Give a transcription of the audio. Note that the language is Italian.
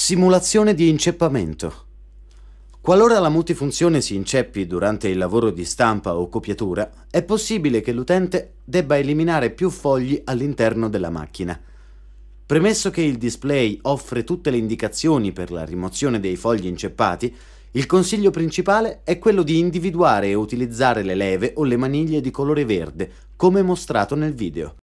Simulazione di inceppamento. Qualora la multifunzione si inceppi durante il lavoro di stampa o copiatura, è possibile che l'utente debba eliminare più fogli all'interno della macchina. Premesso che il display offre tutte le indicazioni per la rimozione dei fogli inceppati, il consiglio principale è quello di individuare e utilizzare le leve o le maniglie di colore verde, come mostrato nel video.